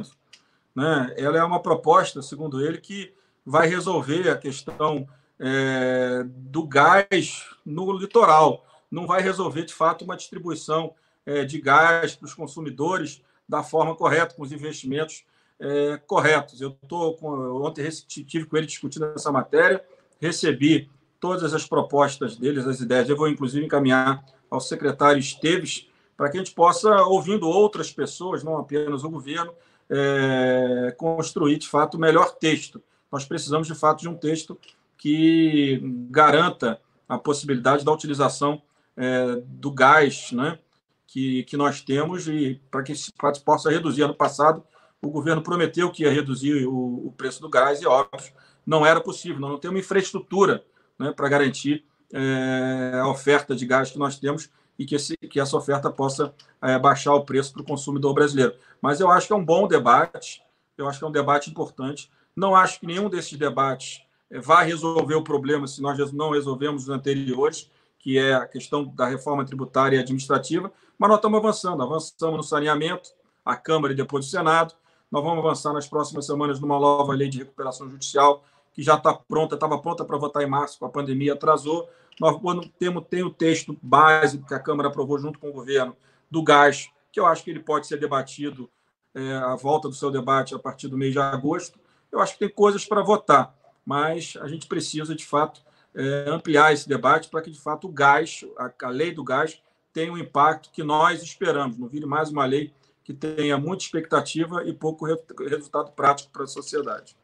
Né? Ela é uma proposta, segundo ele, que vai resolver a questão é, do gás no litoral não vai resolver, de fato, uma distribuição eh, de gás para os consumidores da forma correta, com os investimentos eh, corretos. Eu tô com, ontem tive com ele discutindo essa matéria, recebi todas as propostas deles, as ideias. Eu vou, inclusive, encaminhar ao secretário Esteves para que a gente possa, ouvindo outras pessoas, não apenas o governo, é, construir, de fato, o melhor texto. Nós precisamos, de fato, de um texto que garanta a possibilidade da utilização é, do gás né, que, que nós temos e para que se possa reduzir. Ano passado, o governo prometeu que ia reduzir o, o preço do gás e, óbvio, não era possível. Nós não temos infraestrutura né, para garantir é, a oferta de gás que nós temos e que, esse, que essa oferta possa é, baixar o preço para o consumidor brasileiro. Mas eu acho que é um bom debate, eu acho que é um debate importante. Não acho que nenhum desses debates é, vá resolver o problema se nós não resolvemos os anteriores que é a questão da reforma tributária e administrativa, mas nós estamos avançando, avançamos no saneamento, a Câmara e depois o Senado, nós vamos avançar nas próximas semanas numa nova lei de recuperação judicial, que já está pronta, estava pronta para votar em março, a pandemia atrasou. Nós temos tem o texto básico que a Câmara aprovou junto com o governo do gás, que eu acho que ele pode ser debatido, é, a volta do seu debate a partir do mês de agosto. Eu acho que tem coisas para votar, mas a gente precisa, de fato, é, ampliar esse debate para que, de fato, o gás, a, a lei do gás, tenha o um impacto que nós esperamos, não vire mais uma lei que tenha muita expectativa e pouco re, resultado prático para a sociedade.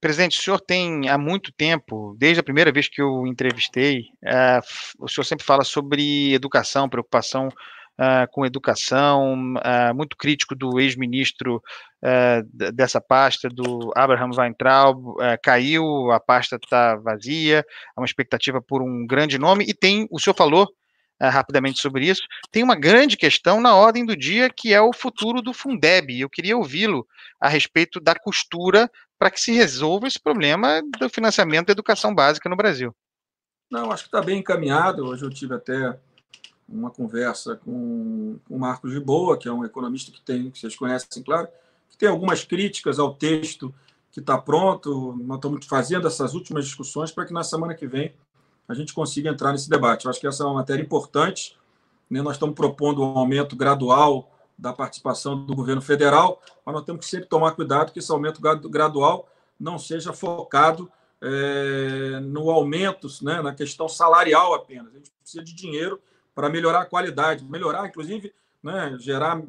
Presidente, o senhor tem há muito tempo, desde a primeira vez que eu entrevistei, é, o senhor sempre fala sobre educação, preocupação uh, com educação, uh, muito crítico do ex-ministro uh, dessa pasta, do Abraham Weintraub, caiu, a pasta está vazia, há uma expectativa por um grande nome, e tem, o senhor falou rapidamente sobre isso, tem uma grande questão na ordem do dia, que é o futuro do Fundeb, eu queria ouvi-lo a respeito da costura para que se resolva esse problema do financiamento da educação básica no Brasil. Não, acho que está bem encaminhado. Hoje eu tive até uma conversa com o Marcos de Boa, que é um economista que tem, que vocês conhecem, claro, que tem algumas críticas ao texto que está pronto. Nós estamos fazendo essas últimas discussões para que na semana que vem a gente consiga entrar nesse debate. Eu acho que essa é uma matéria importante. Né? Nós estamos propondo um aumento gradual da participação do governo federal, mas nós temos que sempre tomar cuidado que esse aumento gradual não seja focado é, no aumento, né, na questão salarial apenas. A gente precisa de dinheiro para melhorar a qualidade, melhorar, inclusive, né, gerar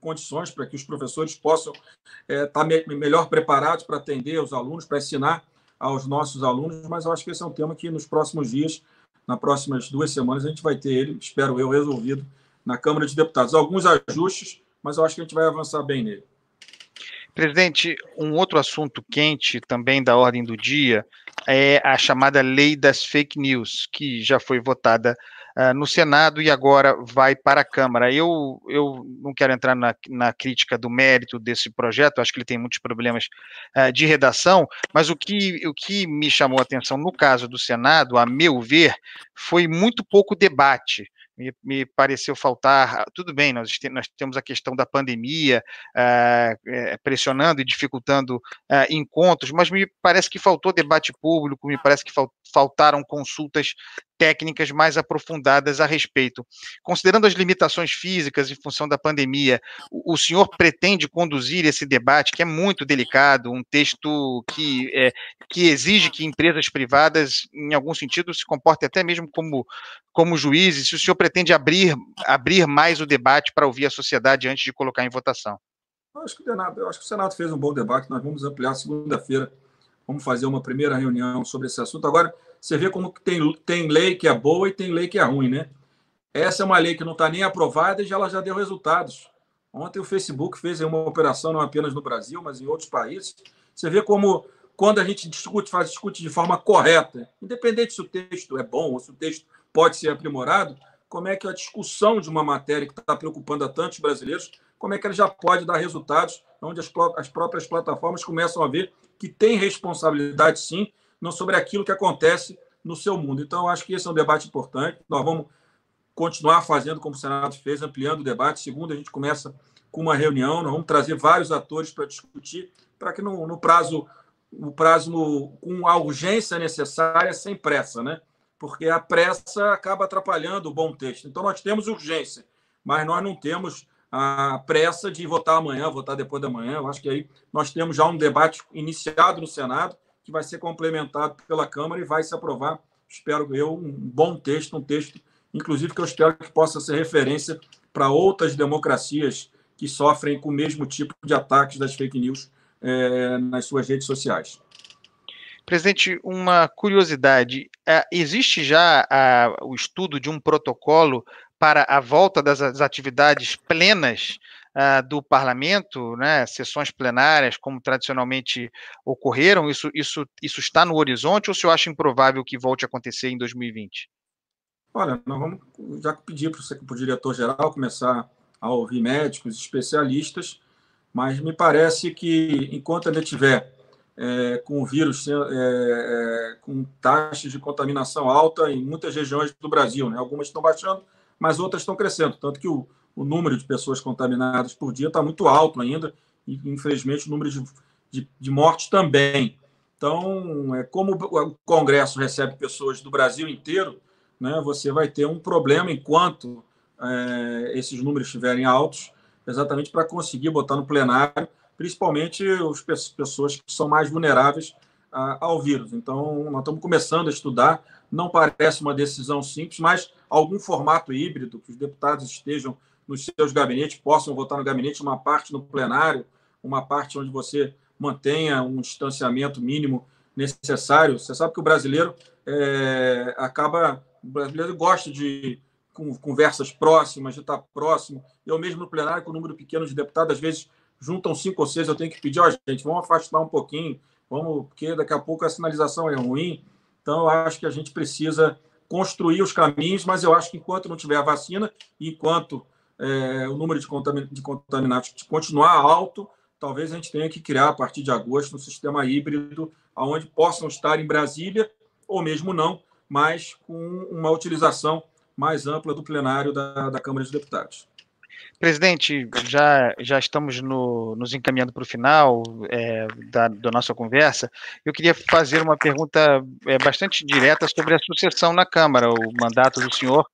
condições para que os professores possam estar é, tá me melhor preparados para atender os alunos, para ensinar aos nossos alunos, mas eu acho que esse é um tema que nos próximos dias, nas próximas duas semanas, a gente vai ter ele, espero eu, resolvido na Câmara de Deputados. Alguns ajustes, mas eu acho que a gente vai avançar bem nele. Presidente, um outro assunto quente também da ordem do dia é a chamada lei das fake news, que já foi votada uh, no Senado e agora vai para a Câmara. Eu, eu não quero entrar na, na crítica do mérito desse projeto, acho que ele tem muitos problemas uh, de redação, mas o que, o que me chamou a atenção no caso do Senado, a meu ver, foi muito pouco debate me, pareceu faltar. Ah, tudo bem, nós, temos a questão da pandemia uh, pressionando e dificultando uh, encontros, mas me parece que faltou debate público, me parece que faltaram consultas técnicas mais aprofundadas a respeito. Considerando as limitações físicas em função da pandemia, o, senhor pretende conduzir esse debate, que é muito delicado, um texto que, é, que exige que empresas privadas, em algum sentido, se comportem até mesmo como, como juízes, se o senhor pretende abrir, abrir mais o debate para ouvir a sociedade antes de colocar em votação? Eu acho que o, Senado, acho que o Senado fez um bom debate, nós vamos ampliar segunda-feira, vamos fazer uma primeira reunião sobre esse assunto. Agora, você vê como tem, tem lei que é boa e tem lei que é ruim, né? Essa é uma lei que não está nem aprovada e já, ela já deu resultados. Ontem o Facebook fez uma operação não apenas no Brasil, mas em outros países. Você vê como quando a gente discute, faz discute de forma correta, independente se o texto é bom ou se o texto pode ser aprimorado, como é que a discussão de uma matéria que está preocupando a tantos brasileiros, como é que ela já pode dar resultados, onde as, as próprias plataformas começam a ver que tem responsabilidade sim não sobre aquilo que acontece no seu mundo. Então, acho que esse é um debate importante. Nós vamos continuar fazendo como o Senado fez, ampliando o debate. Segundo, a gente começa com uma reunião, nós vamos trazer vários atores para discutir, para que no, no prazo, no prazo no, com a urgência necessária, sem pressa, né? Porque a pressa acaba atrapalhando o bom texto. Então, nós temos urgência, mas nós não temos a pressa de votar amanhã, votar depois da manhã. Eu acho que aí nós temos já um debate iniciado no Senado que vai ser complementado pela Câmara e vai se aprovar, espero eu, um bom texto, um texto, inclusive, que eu espero que possa ser referência para outras democracias que sofrem com o mesmo tipo de ataques das fake news é, nas suas redes sociais. Presidente, uma curiosidade: é, existe já a, o estudo de um protocolo para a volta das atividades plenas ah, do parlamento, né, sessões plenárias, como tradicionalmente ocorreram, isso, isso, isso está no horizonte ou o senhor acha improvável que volte a acontecer em 2020? Olha, nós vamos já pedir para o diretor-geral começar a ouvir médicos, especialistas, mas me parece que enquanto ele tiver é, com o vírus é, é, com taxas de contaminação alta em muitas regiões do Brasil, né? algumas estão baixando, mas outras estão crescendo, tanto que o, o número de pessoas contaminadas por dia está muito alto ainda, e infelizmente o número de, de, de mortes também. Então, é como o Congresso recebe pessoas do Brasil inteiro, né, você vai ter um problema enquanto é, esses números estiverem altos, exatamente para conseguir botar no plenário, principalmente as pessoas que são mais vulneráveis a, ao vírus. Então, nós estamos começando a estudar, não parece uma decisão simples, mas algum formato híbrido, que os deputados estejam nos seus gabinetes, possam votar no gabinete, uma parte no plenário, uma parte onde você mantenha um distanciamento mínimo necessário. Você sabe que o brasileiro é, acaba. O brasileiro gosta de conversas próximas, de estar próximo. Eu mesmo no plenário, com o um número pequeno de deputados, às vezes juntam cinco ou seis, eu tenho que pedir, ó, oh, gente, vamos afastar um pouquinho, vamos, porque daqui a pouco a sinalização é ruim. Então, eu acho que a gente precisa construir os caminhos, mas eu acho que enquanto não tiver a vacina, enquanto é, o número de, contamin de continuar alto, talvez a gente tenha que criar, a partir de agosto, um sistema híbrido, onde possam estar em Brasília, ou mesmo não, mas com uma utilização mais ampla do plenário da, da Câmara dos Deputados. Presidente, já, já estamos no, nos encaminhando para o final é, da, da, nossa conversa. Eu queria fazer uma pergunta é, bastante direta sobre a sucessão na Câmara. O mandato do senhor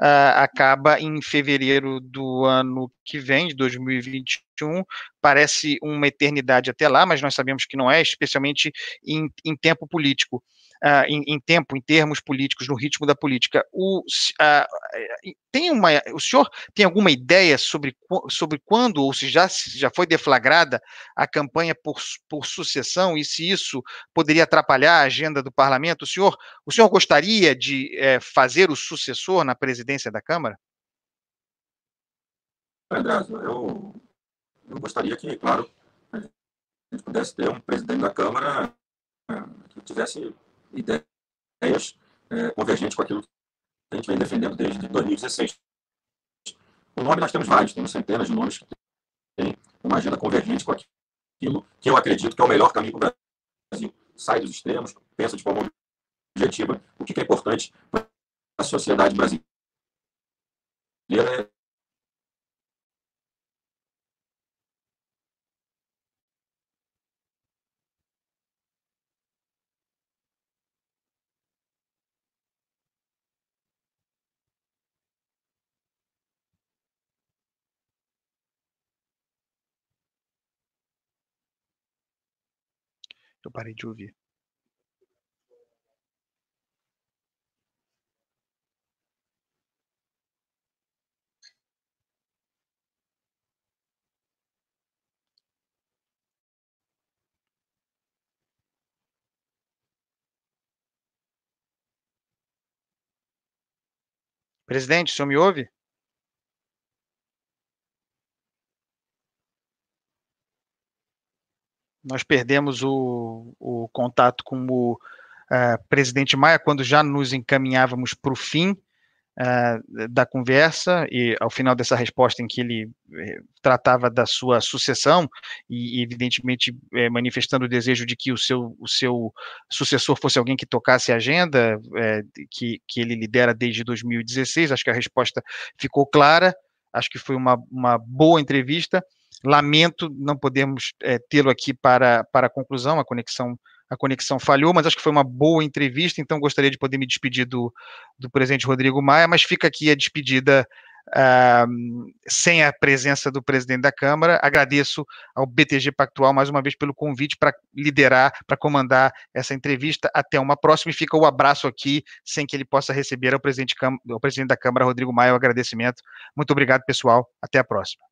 uh, acaba em fevereiro do ano que vem, de 2021. Parece uma eternidade até lá, mas nós sabemos que não é, especialmente em, em tempo político uh, em, em, tempo, em termos políticos, no ritmo da política. O, uh, tem uma, o senhor tem alguma ideia sobre, sobre quando, ou se já, se já foi deflagrada a campanha por, por sucessão e se isso poderia atrapalhar a agenda do parlamento? O senhor, o senhor gostaria de é, fazer o sucessor na presidência da Câmara? eu, eu gostaria que, claro, a gente pudesse ter um presidente da Câmara eh, que tivesse ideias é, convergentes com aquilo que a gente vem defendendo desde 2016. O nome nós temos vários, temos centenas de nomes que têm uma agenda convergente com aquilo que eu acredito que é o melhor caminho para o Brasil. Sai dos extremos, pensa de forma objetiva o que é importante para a sociedade brasileira Eu parei de ouvir. Presidente, o senhor me ouve? nós perdemos o, o contato com o uh, presidente Maia quando já nos encaminhávamos para o fim uh, da conversa e ao final dessa resposta em que ele eh, tratava da sua sucessão e evidentemente manifestando o desejo de que o seu, o seu sucessor fosse alguém que tocasse a agenda que, que ele lidera desde 2016, acho que a resposta ficou clara, acho que foi uma, uma boa entrevista, Lamento não podermos é, tê-lo aqui para, para a conclusão, a conexão a conexão falhou, mas acho que foi uma boa entrevista, então gostaria de poder me despedir do, do presidente Rodrigo Maia, mas fica aqui a despedida uh, sem a presença do presidente da Câmara. Agradeço ao BTG Pactual mais uma vez pelo convite para liderar, para comandar essa entrevista. Até uma próxima e fica o abraço aqui, sem que ele possa receber ao presidente, ao presidente da Câmara, Rodrigo Maia, o agradecimento. Muito obrigado, pessoal. Até a próxima.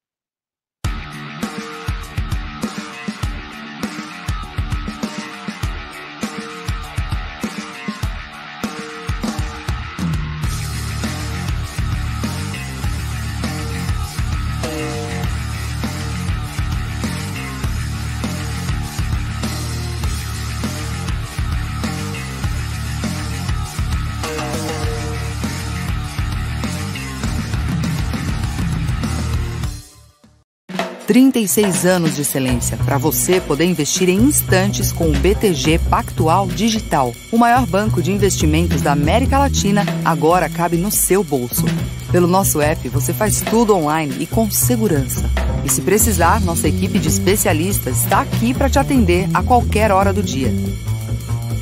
36 anos de excelência para você poder investir em instantes com o BTG Pactual Digital. O maior banco de investimentos da América Latina agora cabe no seu bolso. Pelo nosso app, você faz tudo online e com segurança. E se precisar, nossa equipe de especialistas está aqui para te atender a qualquer hora do dia.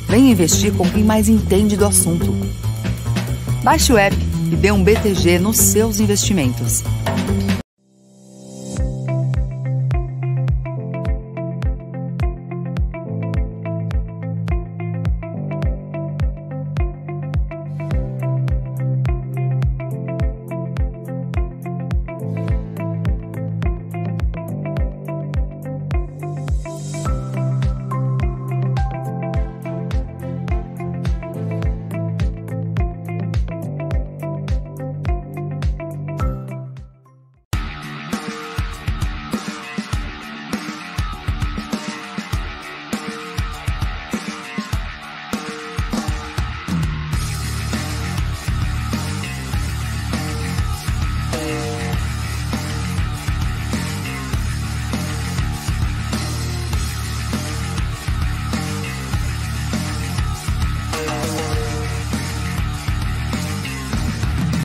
Venha investir com quem mais entende do assunto. Baixe o app e dê um BTG nos seus investimentos.